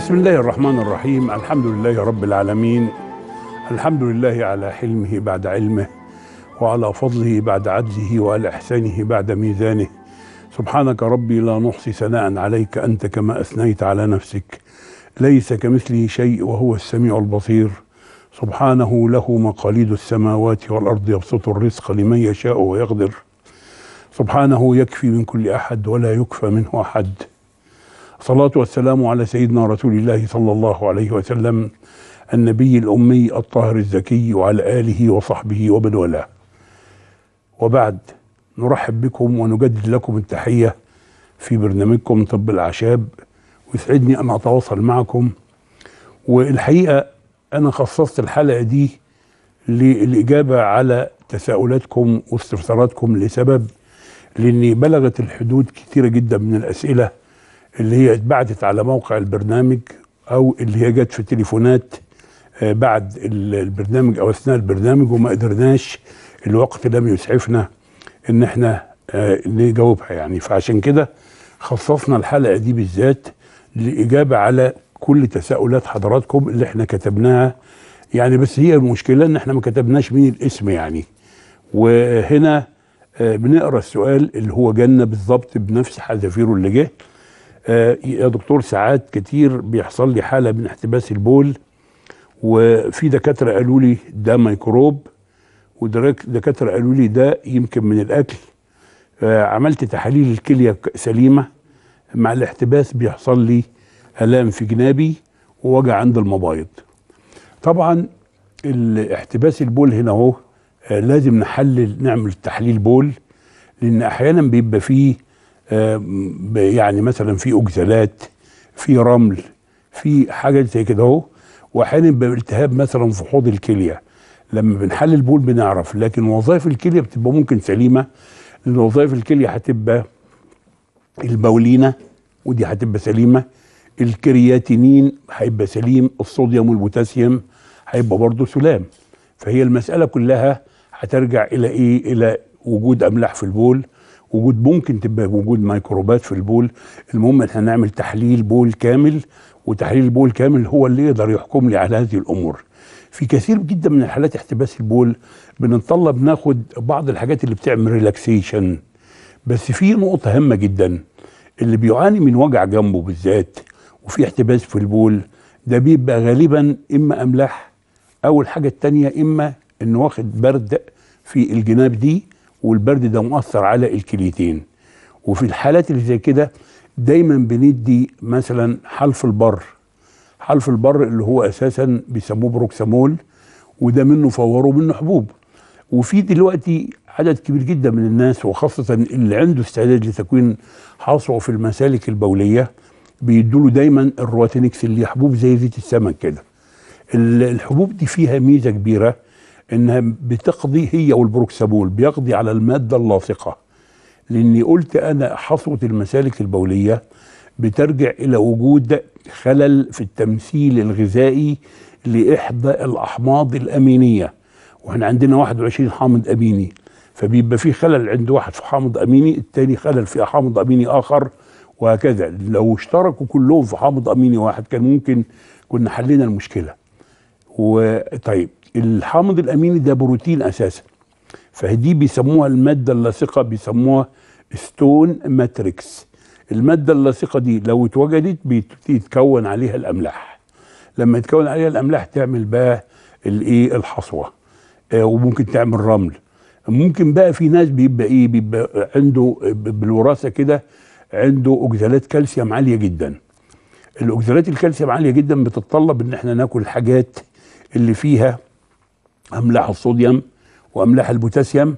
بسم الله الرحمن الرحيم الحمد لله رب العالمين الحمد لله على حلمه بعد علمه وعلى فضله بعد عدله وعلى احسانه بعد ميزانه سبحانك ربي لا نحصي ثناء عليك انت كما اثنيت على نفسك ليس كمثله شيء وهو السميع البصير سبحانه له مقاليد السماوات والارض يبسط الرزق لمن يشاء ويقدر سبحانه يكفي من كل احد ولا يكفى منه احد الصلاة والسلام على سيدنا رسول الله صلى الله عليه وسلم النبي الأمي الطاهر الزكي وعلى آله وصحبه ومن والاه وبعد نرحب بكم ونجدد لكم التحية في برنامجكم طب الأعشاب ويسعدني أن أتواصل معكم والحقيقة أنا خصصت الحلقة دي للإجابة على تساؤلاتكم واستفساراتكم لسبب لأن بلغت الحدود كثيرة جدا من الأسئلة اللي هي اتبعتت على موقع البرنامج او اللي هي جت في تليفونات آه، بعد البرنامج او اثناء البرنامج وما قدرناش الوقت لم يسعفنا ان احنا آه، نجاوبها يعني فعشان كده خصصنا الحلقه دي بالذات للاجابه على كل تساؤلات حضراتكم اللي احنا كتبناها يعني بس هي المشكله ان احنا ما كتبناش مين الاسم يعني وهنا آه، بنقرا السؤال اللي هو جالنا بالظبط بنفس حذافيره اللي جه آه، يا دكتور ساعات كتير بيحصل لي حاله من احتباس البول وفي دكاتره قالوا لي ده ميكروب ودكاتره قالوا لي ده يمكن من الاكل آه، عملت تحاليل الكليه سليمه مع الاحتباس بيحصل لي الام في جنابي ووجع عند المبايض طبعا الاحتباس البول هنا اهو آه، لازم نحلل نعمل تحليل بول لان احيانا بيبقى فيه آه، يعني مثلا في اجزالات في رمل في حاجات زي كده اهو واحيانا بالتهاب مثلا في حوض الكليه لما بنحلل البول بنعرف لكن وظائف الكليه بتبقى ممكن سليمه لان وظائف الكليه هتبقى البولينه ودي هتبقى سليمه الكرياتينين هيبقى سليم الصوديوم والبوتاسيوم هيبقى برضه سلام فهي المساله كلها هترجع الى ايه الى وجود املاح في البول وجود ممكن تبقى وجود ميكروبات في البول المهم احنا هنعمل تحليل بول كامل وتحليل البول كامل هو اللي يقدر يحكم لي على هذه الامور في كثير جدا من الحالات احتباس البول بنتطلب ناخد بعض الحاجات اللي بتعمل ريلاكسيشن بس في نقطه هامه جدا اللي بيعاني من وجع جنبه بالذات وفي احتباس في البول ده بيبقى غالبا اما املاح او الحاجه الثانيه اما انه واخد برد في الجناب دي والبرد ده مؤثر على الكليتين وفي الحالات اللي زي كده دايما بندي مثلا حلف البر حلف البر اللي هو اساسا بيسموه بروكسامول وده منه فور ومنه حبوب وفي دلوقتي عدد كبير جدا من الناس وخاصة اللي عنده استعداد لتكوين حصوه في المسالك البولية بيدوله دايما الرواتينكس اللي حبوب زي زيت السمك كده الحبوب دي فيها ميزة كبيرة انها بتقضي هي والبروكسابول بيقضي على الماده اللاصقه لاني قلت انا حصوه المسالك البوليه بترجع الى وجود خلل في التمثيل الغذائي لاحدى الاحماض الامينيه واحنا عندنا 21 حامض اميني فبيبقى في خلل عند واحد في حامض اميني التاني خلل في حامض اميني اخر وهكذا لو اشتركوا كلهم في حامض اميني واحد كان ممكن كنا حلينا المشكله وطيب الحامض الاميني ده بروتين اساسا فدي بيسموها الماده اللاصقه بيسموها ستون ماتريكس الماده اللاصقه دي لو اتوجدت بيتكون عليها الاملاح لما يتكون عليها الاملاح تعمل بقى الايه الحصوه آه وممكن تعمل رمل ممكن بقى في ناس بيبقى ايه بيبقى عنده بالوراثه كده عنده اكزالات كالسيوم عاليه جدا الاكزالات الكالسيوم عاليه جدا بتتطلب ان احنا ناكل الحاجات اللي فيها املاح الصوديوم واملاح البوتاسيوم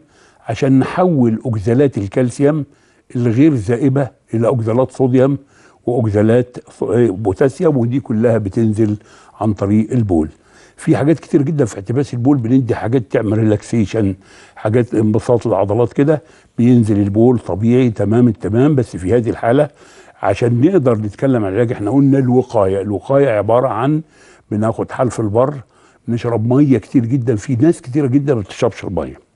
عشان نحول اجزالات الكالسيوم الغير ذائبه الى اجزالات صوديوم واجزالات إيه، بوتاسيوم ودي كلها بتنزل عن طريق البول في حاجات كتير جدا في احتباس البول بندي حاجات تعمل ريلاكسيشن حاجات انبساط العضلات كده بينزل البول طبيعي تمام التمام بس في هذه الحاله عشان نقدر نتكلم عن العلاج احنا قلنا الوقايه الوقايه عباره عن بناخد حلف البر نشرب ميه كتير جدا في ناس كتيره جدا ما بتشربش الميه.